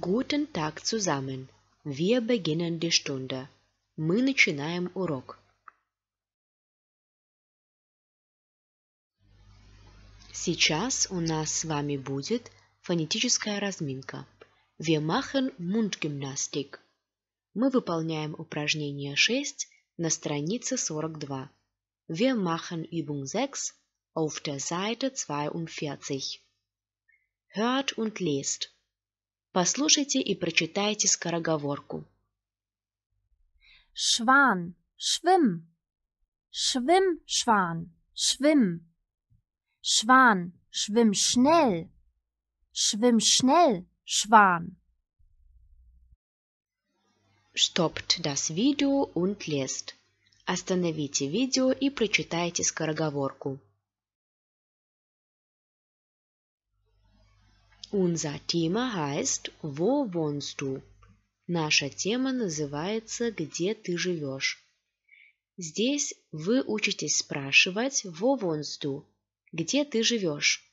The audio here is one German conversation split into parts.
Guten Tag zusammen. Wir beginnen die Stunde. Мы начинаем урок. Сейчас у нас с вами будет фонетическая разминка. Wir machen Mundgymnastik. Мы выполняем упражнение 6 на странице 42. Wir machen Übung 6 auf der Seite 42. Hört und lest. Послушайте и прочитайте скороговорку. Шван, швим. Schwimm, Schwan, schwimm. Schwan, schwimm schnell. Schwimm schnell, Schwan. Stoppt das Video und lest. Остановите видео и прочитайте скороговорку. Unser Thema heißt Wo wohnst du? Наша тема называется Где ты живешь? Здесь вы учитесь спрашивать Wo wohnst du? Где ты живешь?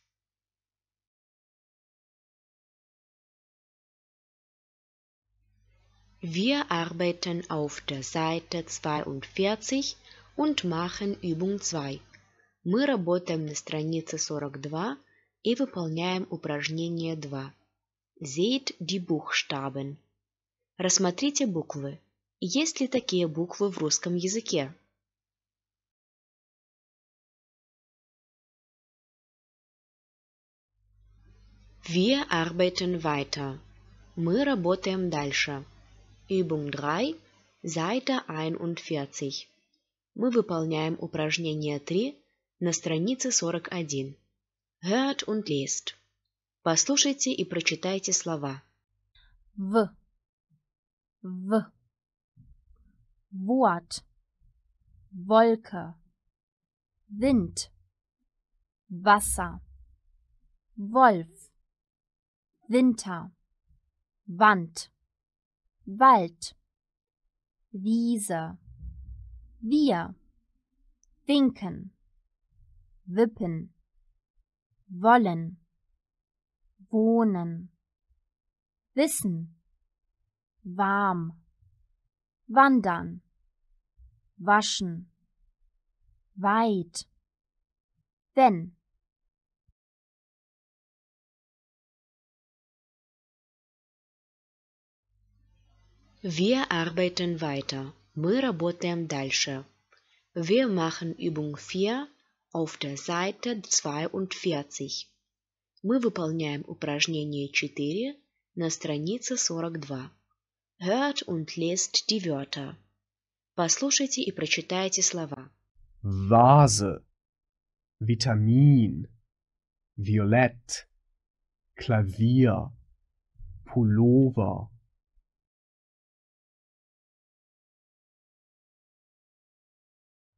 Wir arbeiten auf der Seite 42 und machen Übung 2. Мы работаем на странице 42 и выполняем упражнение 2. Seht die Buchstaben. Рассмотрите буквы. Есть ли такие буквы в русском языке? Wir arbeiten weiter. Мы работаем дальше. Übung 3, Seite 41. Мы выполняем упражнение 3 на странице 41. Hört und lest. Послушайте и прочитайте слова. В. В. Wort. Wolke. Wind. Wasser. Wolf. Winter. Wand. Wald. Wiese. Wir. Winken. Wippen wollen, wohnen, wissen, warm, wandern, waschen, weit, wenn. Wir arbeiten weiter. Мы работаем дальше. Wir machen Übung 4 auf der Seite 42. Мы выполняем упражнение 4 на странице 42. Hört und lest die Wörter. Послушайте и прочитайте слова. Vase, Vitamin, Violett, Klavier, Pullover.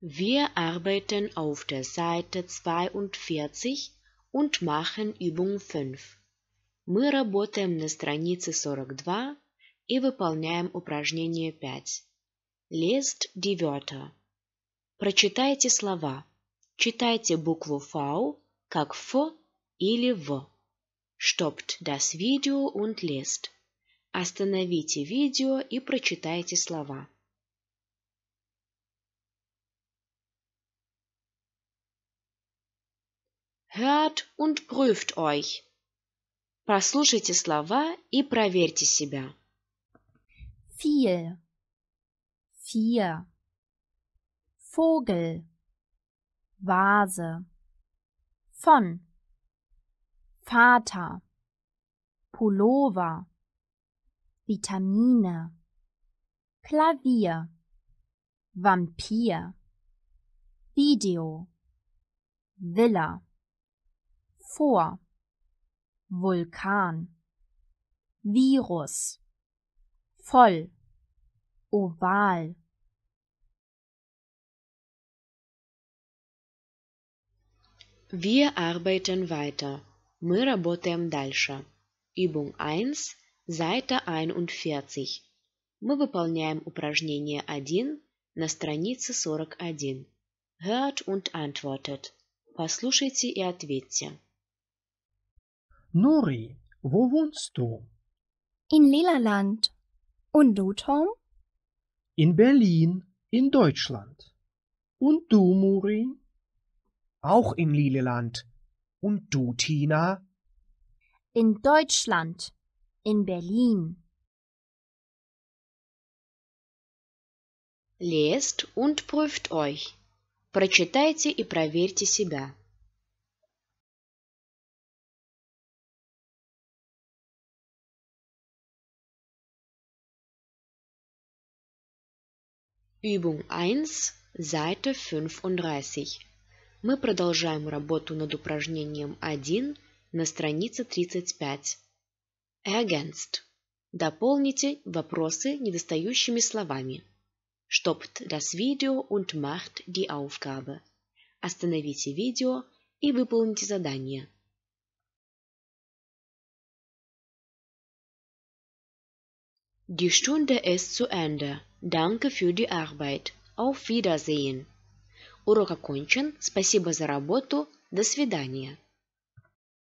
Wir arbeiten auf der Seite 42 und machen Übung 5. Мы работаем на странице 42 и выполняем упражнение 5. Lest die Прочитайте слова. Читайте букву V как Ф или В. Stoppt das Video und lest. Остановите видео и прочитайте слова. Hört und prüft euch. Прослушайте слова и проверьте себя. Viel. Vier. Vogel. Vase. Von. Vater. Pullover. Vitamine. Klavier. Vampir. Video. Villa vor Vulkan Virus voll oval Wir arbeiten weiter. Мы работаем дальше. Übung 1, Seite 41. Мы выполняем упражнение 1 на странице 41. Hört und antwortet. Послушайте и ответьте. Nuri, wo wohnst du? In Lilaland. Und du, Tom? In Berlin, in Deutschland. Und du, Muri? Auch in Lileland. Und du, Tina? In Deutschland, in Berlin. Lest und prüft euch. Прочитайте и проверьте себя. Übung 1, Seite 35. Мы продолжаем работу над упражнением 1 на странице 35. Ergänzt. Дополните вопросы недостающими словами. Stoppt das Video und macht die Aufgabe. Остановите видео и выполните задание. Die Stunde ist zu Ende. Danke für die Arbeit. Auf Wiedersehen. Урок окончен. Спасибо за работу. До свидания.